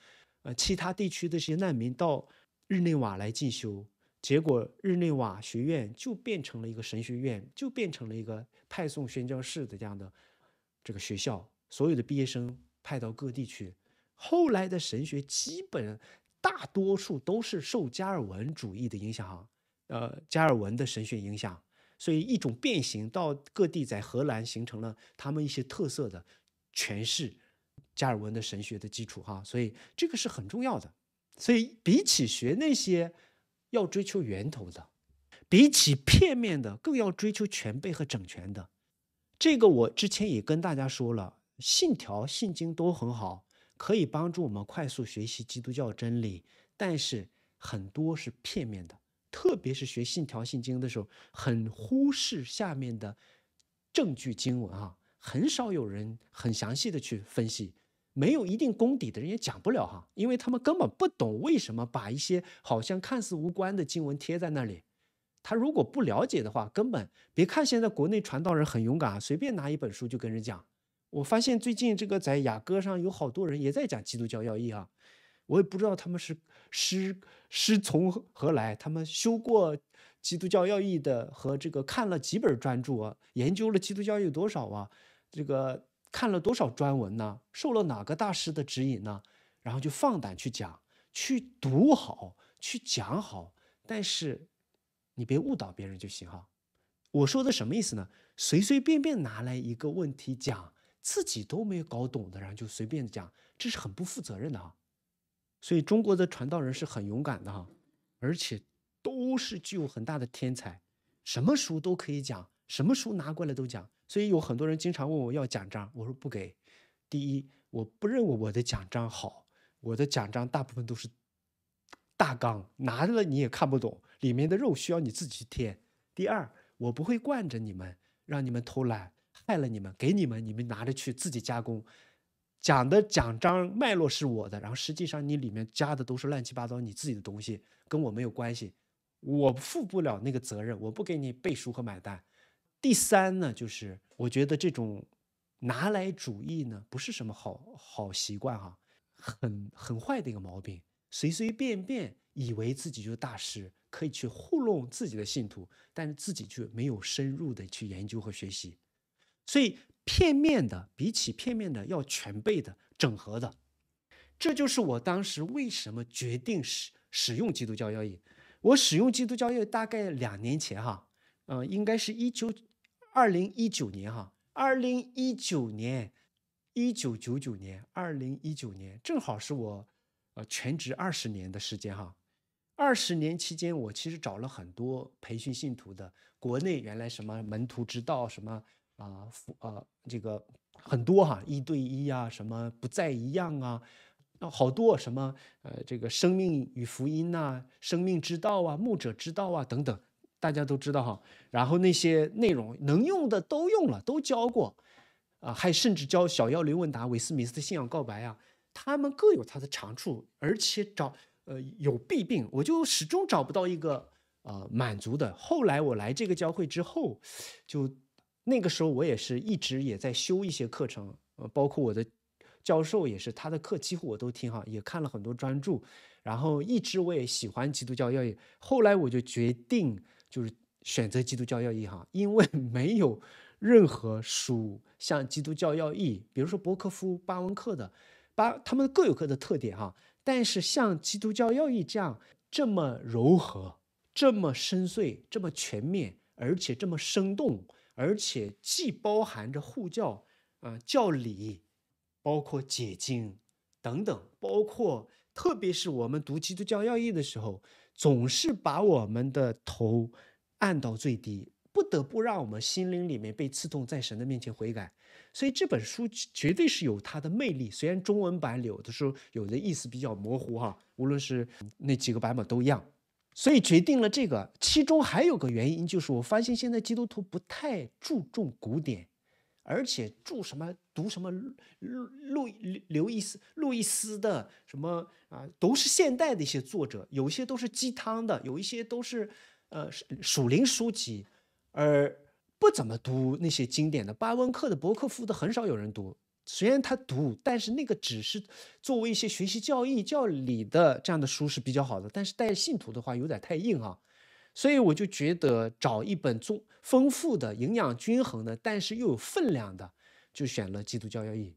呃，其他地区的这些难民到日内瓦来进修。结果日内瓦学院就变成了一个神学院，就变成了一个派送宣教士的这样的这个学校，所有的毕业生派到各地去。后来的神学基本大多数都是受加尔文主义的影响，哈，呃，加尔文的神学影响，所以一种变形到各地，在荷兰形成了他们一些特色的诠释加尔文的神学的基础，哈，所以这个是很重要的。所以比起学那些。要追求源头的，比起片面的，更要追求全备和整全的。这个我之前也跟大家说了，信条、信经都很好，可以帮助我们快速学习基督教真理，但是很多是片面的，特别是学信条、信经的时候，很忽视下面的证据经文啊，很少有人很详细的去分析。没有一定功底的人也讲不了哈，因为他们根本不懂为什么把一些好像看似无关的经文贴在那里。他如果不了解的话，根本别看现在国内传道人很勇敢啊，随便拿一本书就跟人讲。我发现最近这个在雅歌上有好多人也在讲《基督教要义》啊，我也不知道他们是师师从何何来，他们修过《基督教要义》的和这个看了几本专著啊，研究了基督教有多少啊，这个。看了多少专文呢？受了哪个大师的指引呢？然后就放胆去讲，去读好，去讲好。但是你别误导别人就行哈。我说的什么意思呢？随随便便拿来一个问题讲，自己都没有搞懂的，然后就随便讲，这是很不负责任的哈。所以中国的传道人是很勇敢的哈，而且都是具有很大的天才，什么书都可以讲，什么书拿过来都讲。所以有很多人经常问我要奖章，我说不给。第一，我不认为我的奖章好，我的奖章大部分都是大纲，拿了你也看不懂，里面的肉需要你自己去添。第二，我不会惯着你们，让你们偷懒，害了你们。给你们，你们拿着去自己加工。讲的奖章脉络是我的，然后实际上你里面加的都是乱七八糟你自己的东西，跟我没有关系，我负不了那个责任，我不给你背书和买单。第三呢，就是我觉得这种拿来主义呢，不是什么好好习惯哈，很很坏的一个毛病，随随便便以为自己就是大师，可以去糊弄自己的信徒，但是自己却没有深入的去研究和学习，所以片面的比起片面的要全备的整合的，这就是我当时为什么决定使使用基督教教义。我使用基督教教义大概两年前哈。嗯，应该是一九二零一九年哈，二零一九年，一九九九年，二零一九年正好是我呃全职二十年的时间哈。二十年期间，我其实找了很多培训信徒的，国内原来什么门徒之道什么啊啊这个很多哈，一对一啊什么不再一样啊，好多什么呃这个生命与福音呐，生命之道啊，牧者之道啊等等。大家都知道哈，然后那些内容能用的都用了，都教过，啊，还甚至教小妖刘问答、韦斯米斯的信仰告白啊，他们各有他的长处，而且找呃有弊病，我就始终找不到一个呃满足的。后来我来这个教会之后，就那个时候我也是一直也在修一些课程，呃，包括我的教授也是，他的课几乎我都听哈，也看了很多专著，然后一直我也喜欢基督教教育。后来我就决定。就是选择《基督教要义》哈，因为 <laughs> 没有任何书像《基督教要义》，比如说伯克夫、巴文克的，把他们各有各的特点哈。但是像《基督教要义》这样这么柔和、这么深邃、这么全面，而且这么生动，而且既包含着护教啊教理，包括解经等等，包括特别是我们读《基督教要义》的时候。总是把我们的头按到最低，不得不让我们心灵里面被刺痛，在神的面前悔改。所以这本书绝对是有它的魅力，虽然中文版有的时候有的意思比较模糊哈，无论是那几个版本都一样。所以决定了这个，其中还有个原因就是，我发现现在基督徒不太注重古典。而且著什么读什么，路路刘易斯路易斯的什么啊，都是现代的一些作者，有一些都是鸡汤的，有一些都是，呃，属灵书籍，而不怎么读那些经典的，巴温克的、伯克夫的很少有人读。虽然他读，但是那个只是作为一些学习教义教理的这样的书是比较好的，但是带信徒的话有点太硬啊。所以我就觉得找一本中丰富的、营养均衡的，但是又有分量的，就选了《基督教要义》。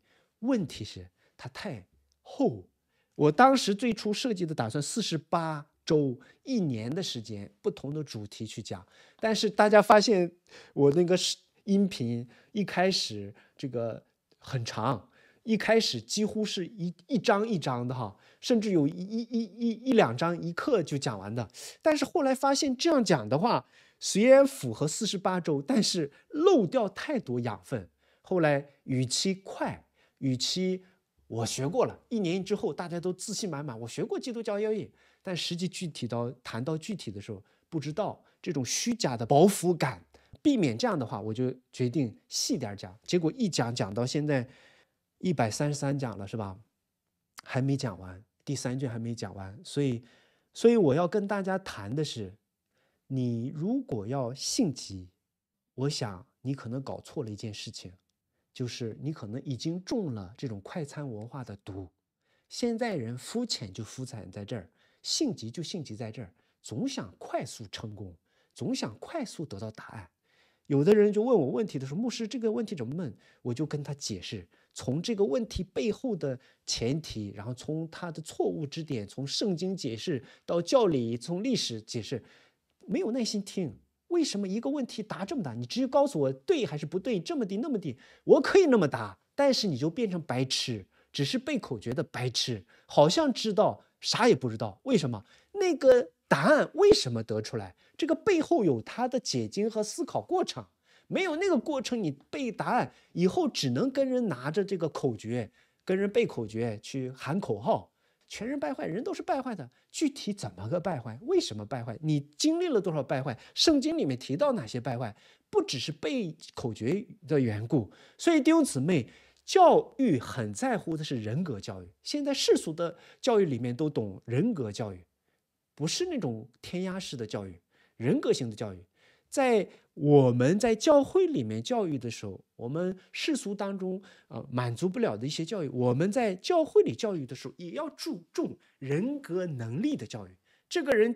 问题是它太厚。我当时最初设计的打算，四十八周一年的时间，不同的主题去讲。但是大家发现我那个是音频，一开始这个很长。一开始几乎是一一张一张的哈，甚至有一一一一两章一课就讲完的。但是后来发现这样讲的话，虽然符合四十八周，但是漏掉太多养分。后来与其快，与其我学过了一年之后大家都自信满满，我学过基督教英义，但实际具体到谈到具体的时候，不知道这种虚假的饱腹感，避免这样的话，我就决定细点儿讲。结果一讲讲到现在。一百三十三讲了是吧？还没讲完，第三卷还没讲完，所以，所以我要跟大家谈的是，你如果要性急，我想你可能搞错了一件事情，就是你可能已经中了这种快餐文化的毒。现在人肤浅就肤浅在这儿，性急就性急在这儿，总想快速成功，总想快速得到答案。有的人就问我问题的时候，牧师这个问题怎么问？我就跟他解释，从这个问题背后的前提，然后从他的错误之点，从圣经解释到教理，从历史解释，没有耐心听。为什么一个问题答这么大？你直接告诉我对还是不对？这么的那么的，我可以那么答，但是你就变成白痴，只是背口诀的白痴，好像知道啥也不知道。为什么那个？答案为什么得出来？这个背后有他的解经和思考过程。没有那个过程，你背答案以后，只能跟人拿着这个口诀，跟人背口诀去喊口号。全人败坏，人都是败坏的。具体怎么个败坏？为什么败坏？你经历了多少败坏？圣经里面提到哪些败坏？不只是背口诀的缘故。所以弟兄姊妹教育很在乎的是人格教育。现在世俗的教育里面都懂人格教育。不是那种填鸭式的教育，人格型的教育，在我们在教会里面教育的时候，我们世俗当中啊满足不了的一些教育，我们在教会里教育的时候，也要注重人格能力的教育。这个人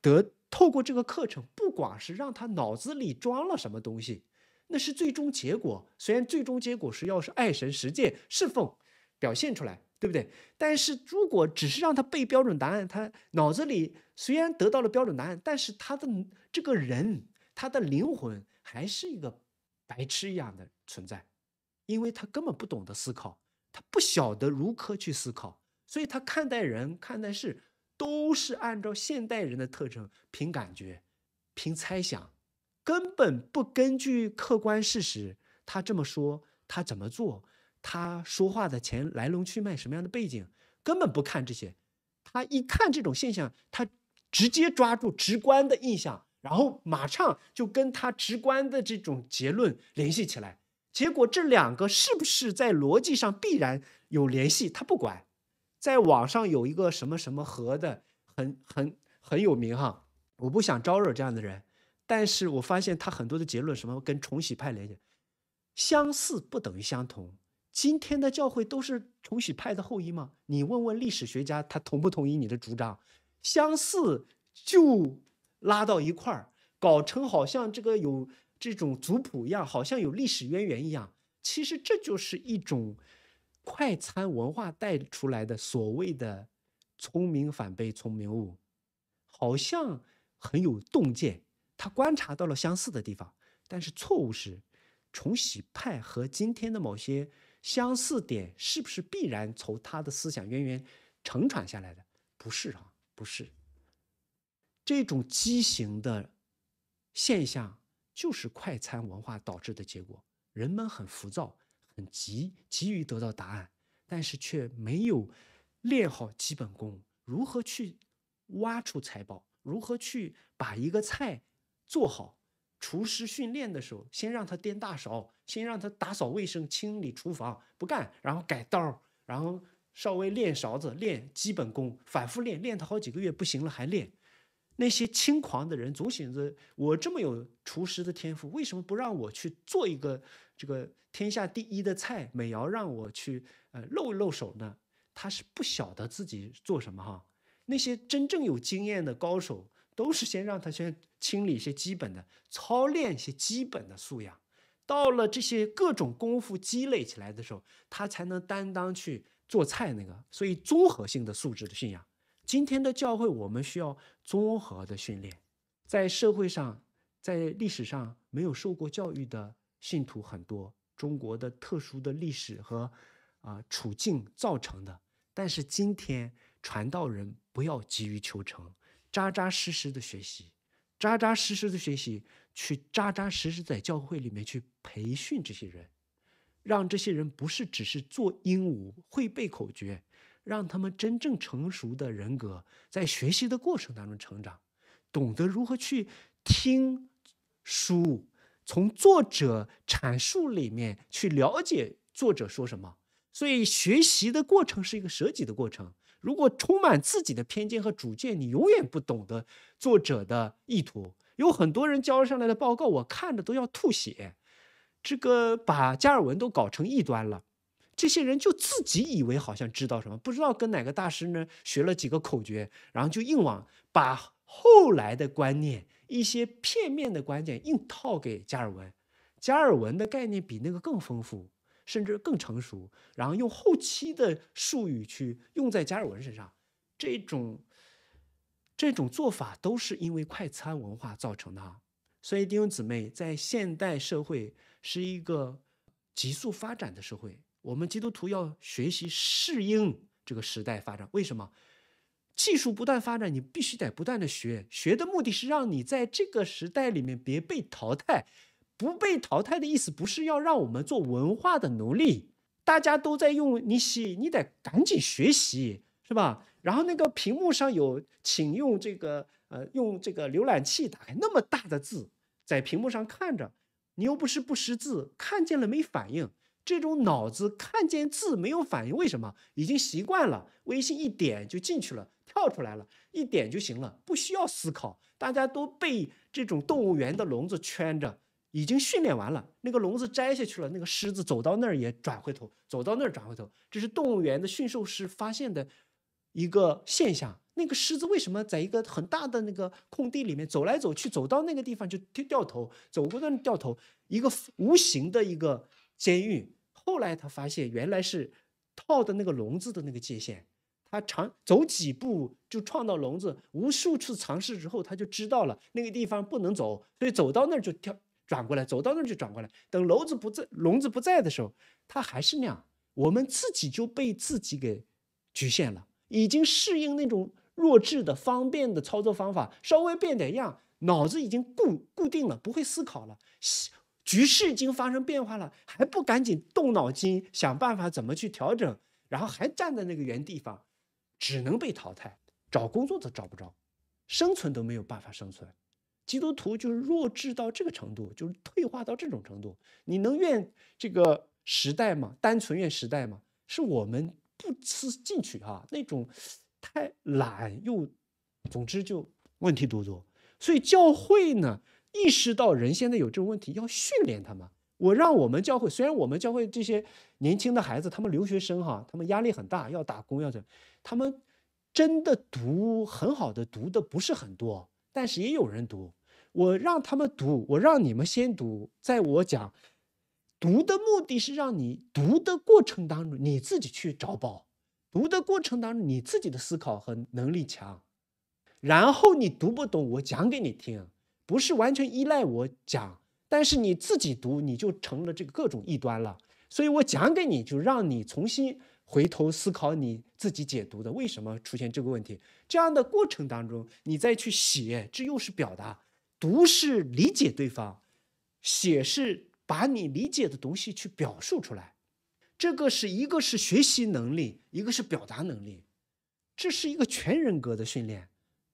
得透过这个课程，不管是让他脑子里装了什么东西，那是最终结果。虽然最终结果是要是爱神实践侍奉表现出来。对不对？但是如果只是让他背标准答案，他脑子里虽然得到了标准答案，但是他的这个人，他的灵魂还是一个白痴一样的存在，因为他根本不懂得思考，他不晓得如何去思考，所以他看待人、看待事都是按照现代人的特征，凭感觉、凭猜想，根本不根据客观事实。他这么说，他怎么做？他说话的前来龙去脉，什么样的背景，根本不看这些。他一看这种现象，他直接抓住直观的印象，然后马上就跟他直观的这种结论联系起来。结果这两个是不是在逻辑上必然有联系？他不管。在网上有一个什么什么和的很很很有名哈，我不想招惹这样的人，但是我发现他很多的结论什么跟重启派联系，相似不等于相同。今天的教会都是重洗派的后裔吗？你问问历史学家，他同不同意你的主张？相似就拉到一块儿，搞成好像这个有这种族谱一样，好像有历史渊源一样。其实这就是一种快餐文化带出来的所谓的“聪明反被聪明误”，好像很有洞见，他观察到了相似的地方，但是错误是重洗派和今天的某些。相似点是不是必然从他的思想渊源承传下来的？不是啊，不是。这种畸形的现象就是快餐文化导致的结果。人们很浮躁，很急，急于得到答案，但是却没有练好基本功。如何去挖出财宝？如何去把一个菜做好？厨师训练的时候，先让他掂大勺，先让他打扫卫生、清理厨房，不干，然后改刀，然后稍微练勺子、练基本功，反复练，练他好几个月不行了还练。那些轻狂的人总寻思：我这么有厨师的天赋，为什么不让我去做一个这个天下第一的菜？美瑶让我去，呃，露一露手呢？他是不晓得自己做什么哈。那些真正有经验的高手。都是先让他先清理一些基本的操练一些基本的素养，到了这些各种功夫积累起来的时候，他才能担当去做菜那个。所以，综合性的素质的训仰，今天的教会我们需要综合的训练。在社会上，在历史上，没有受过教育的信徒很多，中国的特殊的历史和啊处境造成的。但是今天传道人不要急于求成。扎扎实实的学习，扎扎实实的学习，去扎扎实实在教会里面去培训这些人，让这些人不是只是做鹦鹉会背口诀，让他们真正成熟的人格在学习的过程当中成长，懂得如何去听书，从作者阐述里面去了解作者说什么。所以学习的过程是一个舍己的过程。如果充满自己的偏见和主见，你永远不懂得作者的意图。有很多人交上来的报告，我看着都要吐血。这个把加尔文都搞成异端了，这些人就自己以为好像知道什么，不知道跟哪个大师呢学了几个口诀，然后就硬往把后来的观念、一些片面的观念硬套给加尔文。加尔文的概念比那个更丰富。甚至更成熟，然后用后期的术语去用在加尔文身上，这种这种做法都是因为快餐文化造成的。所以弟兄姊妹，在现代社会是一个急速发展的社会，我们基督徒要学习适应这个时代发展。为什么？技术不断发展，你必须得不断的学，学的目的是让你在这个时代里面别被淘汰。不被淘汰的意思不是要让我们做文化的奴隶，大家都在用你写，你得赶紧学习，是吧？然后那个屏幕上有，请用这个呃，用这个浏览器打开，那么大的字在屏幕上看着，你又不是不识字，看见了没反应？这种脑子看见字没有反应，为什么？已经习惯了，微信一点就进去了，跳出来了，一点就行了，不需要思考。大家都被这种动物园的笼子圈着。已经训练完了，那个笼子摘下去了。那个狮子走到那儿也转回头，走到那儿转回头。这是动物园的驯兽师发现的一个现象。那个狮子为什么在一个很大的那个空地里面走来走去，走到那个地方就掉头，走过的掉头。一个无形的一个监狱。后来他发现原来是套的那个笼子的那个界限，他长走几步就撞到笼子，无数次尝试之后，他就知道了那个地方不能走，所以走到那儿就跳转过来，走到那就转过来。等笼子不在，笼子不在的时候，它还是那样。我们自己就被自己给局限了，已经适应那种弱智的方便的操作方法，稍微变点样，脑子已经固固定了，不会思考了。局势已经发生变化了，还不赶紧动脑筋想办法怎么去调整，然后还站在那个原地方，只能被淘汰。找工作都找不着，生存都没有办法生存。基督徒就是弱智到这个程度，就是退化到这种程度，你能怨这个时代吗？单纯怨时代吗？是我们不思进取哈，那种太懒又，总之就问题多多。所以教会呢意识到人现在有这种问题，要训练他们。我让我们教会，虽然我们教会这些年轻的孩子，他们留学生哈，他们压力很大，要打工要怎，他们真的读很好的读的不是很多，但是也有人读。我让他们读，我让你们先读，在我讲。读的目的是让你读的过程当中，你自己去找宝。读的过程当中，你自己的思考和能力强。然后你读不懂，我讲给你听，不是完全依赖我讲。但是你自己读，你就成了这个各种异端了。所以，我讲给你，就让你重新回头思考你自己解读的为什么出现这个问题。这样的过程当中，你再去写，这又是表达。读是理解对方，写是把你理解的东西去表述出来，这个是一个是学习能力，一个是表达能力，这是一个全人格的训练。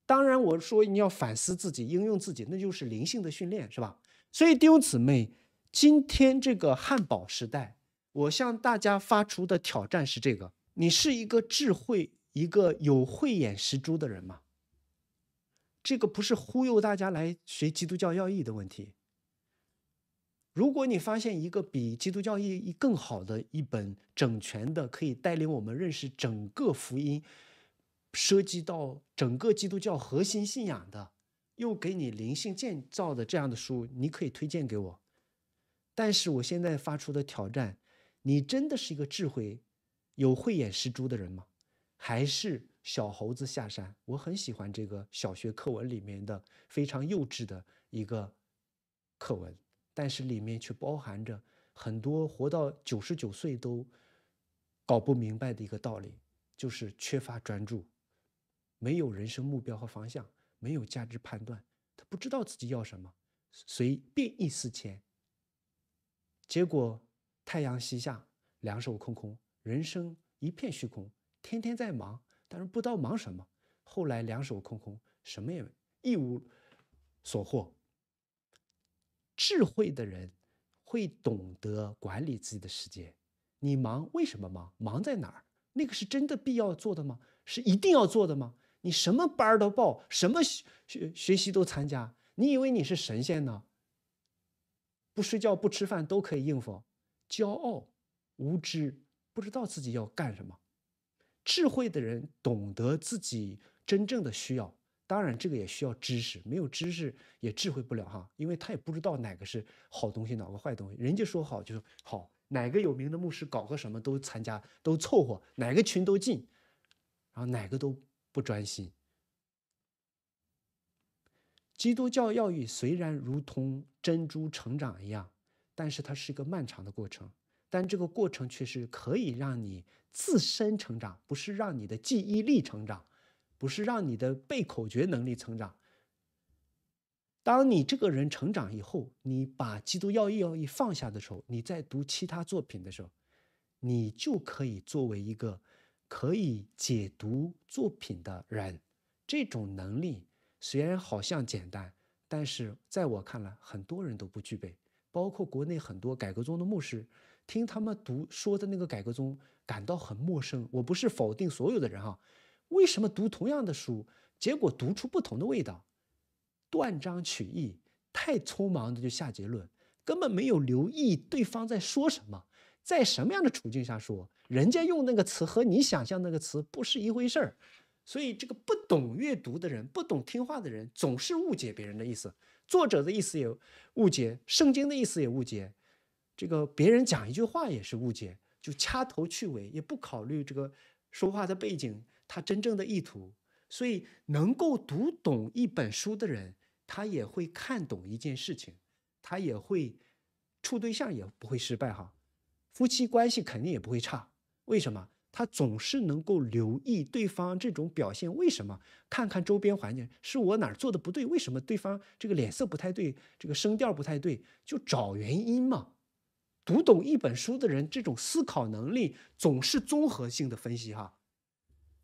当然，我说你要反思自己，应用自己，那就是灵性的训练，是吧？所以第五姊妹，今天这个汉堡时代，我向大家发出的挑战是这个：你是一个智慧、一个有慧眼识珠的人吗？这个不是忽悠大家来学《基督教要义》的问题。如果你发现一个比《基督教义》更好的一本整全的、可以带领我们认识整个福音、涉及到整个基督教核心信仰的、又给你灵性建造的这样的书，你可以推荐给我。但是我现在发出的挑战，你真的是一个智慧、有慧眼识珠的人吗？还是？小猴子下山，我很喜欢这个小学课文里面的非常幼稚的一个课文，但是里面却包含着很多活到九十九岁都搞不明白的一个道理，就是缺乏专注，没有人生目标和方向，没有价值判断，他不知道自己要什么，随便一思迁，结果太阳西下，两手空空，人生一片虚空，天天在忙。但是不知道忙什么，后来两手空空，什么也一无所获。智慧的人会懂得管理自己的时间。你忙，为什么忙？忙在哪儿？那个是真的必要做的吗？是一定要做的吗？你什么班儿都报，什么学学习都参加，你以为你是神仙呢？不睡觉、不吃饭都可以应付？骄傲、无知，不知道自己要干什么。智慧的人懂得自己真正的需要，当然这个也需要知识，没有知识也智慧不了哈，因为他也不知道哪个是好东西，哪个坏东西。人家说好就是好，哪个有名的牧师搞个什么都参加，都凑合，哪个群都进，然后哪个都不专心。基督教教育虽然如同珍珠成长一样，但是它是一个漫长的过程。但这个过程却是可以让你自身成长，不是让你的记忆力成长，不是让你的背口诀能力成长。当你这个人成长以后，你把《基督要义》要义放下的时候，你在读其他作品的时候，你就可以作为一个可以解读作品的人。这种能力虽然好像简单，但是在我看来，很多人都不具备，包括国内很多改革中的牧师。听他们读说的那个改革中感到很陌生。我不是否定所有的人啊，为什么读同样的书，结果读出不同的味道？断章取义，太匆忙的就下结论，根本没有留意对方在说什么，在什么样的处境下说，人家用那个词和你想象那个词不是一回事儿。所以这个不懂阅读的人，不懂听话的人，总是误解别人的意思，作者的意思也误解，圣经的意思也误解。这个别人讲一句话也是误解，就掐头去尾，也不考虑这个说话的背景，他真正的意图。所以能够读懂一本书的人，他也会看懂一件事情，他也会处对象也不会失败哈，夫妻关系肯定也不会差。为什么？他总是能够留意对方这种表现。为什么？看看周边环境，是我哪做的不对？为什么对方这个脸色不太对，这个声调不太对，就找原因嘛。读懂一本书的人，这种思考能力总是综合性的分析哈，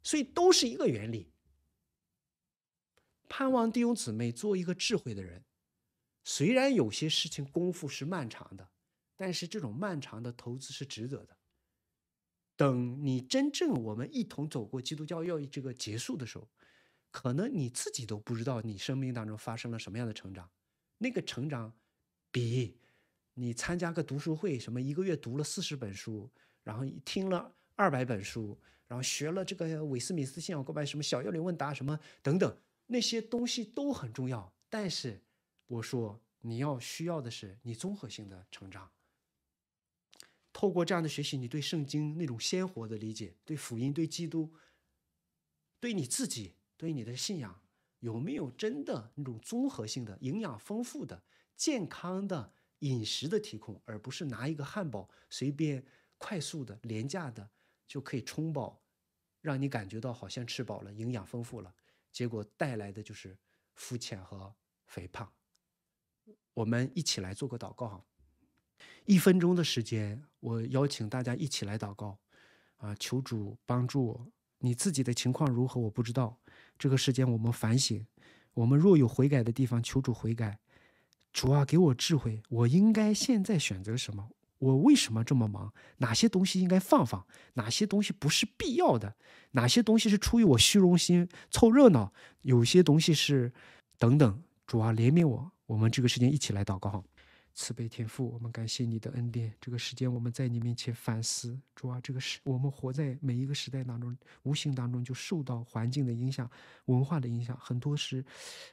所以都是一个原理。盼望弟兄姊妹做一个智慧的人，虽然有些事情功夫是漫长的，但是这种漫长的投资是值得的。等你真正我们一同走过基督教教育这个结束的时候，可能你自己都不知道你生命当中发生了什么样的成长，那个成长比。你参加个读书会，什么一个月读了四十本书，然后听了二百本书，然后学了这个韦斯米斯信仰告白，什么小幽灵问答，什么等等，那些东西都很重要。但是我说，你要需要的是你综合性的成长。透过这样的学习，你对圣经那种鲜活的理解，对福音，对基督，对你自己，对你的信仰，有没有真的那种综合性的、营养丰富的、健康的？饮食的提供，而不是拿一个汉堡随便、快速的、廉价的就可以充饱，让你感觉到好像吃饱了、营养丰富了，结果带来的就是肤浅和肥胖。我们一起来做个祷告哈，一分钟的时间，我邀请大家一起来祷告啊，求主帮助。我。你自己的情况如何，我不知道。这个时间我们反省，我们若有悔改的地方，求主悔改。主啊，给我智慧，我应该现在选择什么？我为什么这么忙？哪些东西应该放放？哪些东西不是必要的？哪些东西是出于我虚荣心凑热闹？有些东西是……等等。主啊，怜悯我。我们这个时间一起来祷告慈悲天父，我们感谢你的恩典。这个时间我们在你面前反思。主啊，这个时我们活在每一个时代当中，无形当中就受到环境的影响、文化的影响，很多是，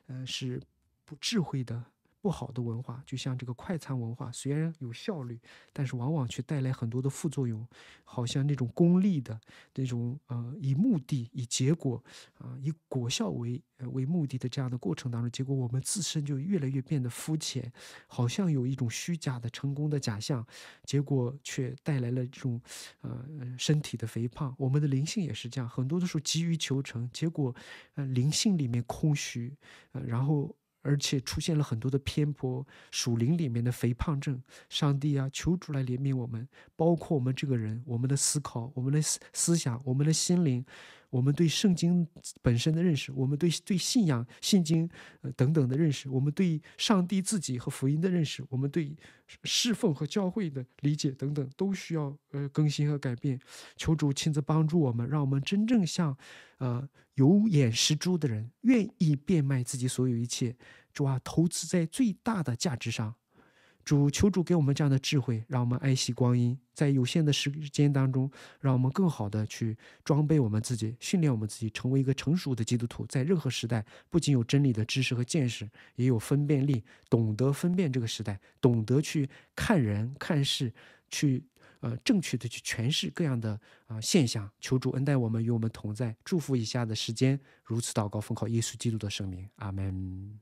嗯，是不智慧的。不好的文化，就像这个快餐文化，虽然有效率，但是往往却带来很多的副作用。好像那种功利的、那种呃以目的、以结果、啊以果效为为目的的这样的过程当中，结果我们自身就越来越变得肤浅，好像有一种虚假的成功的假象，结果却带来了这种呃身体的肥胖。我们的灵性也是这样，很多的时候急于求成，结果呃灵性里面空虚，呃然后。而且出现了很多的偏颇，属灵里面的肥胖症。上帝啊，求主来怜悯我们，包括我们这个人，我们的思考，我们的思思想，我们的心灵。我们对圣经本身的认识，我们对对信仰、信经等等的认识，我们对上帝自己和福音的认识，我们对侍奉和教会的理解等等，都需要呃更新和改变。求主亲自帮助我们，让我们真正像呃有眼识珠的人，愿意变卖自己所有一切，主啊，投资在最大的价值上。主求主给我们这样的智慧，让我们爱惜光阴，在有限的时间当中，让我们更好的去装备我们自己，训练我们自己，成为一个成熟的基督徒。在任何时代，不仅有真理的知识和见识，也有分辨力，懂得分辨这个时代，懂得去看人看事，去呃正确的去诠释各样的啊现象。求主恩待我们，与我们同在，祝福以下的时间。如此祷告，奉靠耶稣基督的圣名，阿门。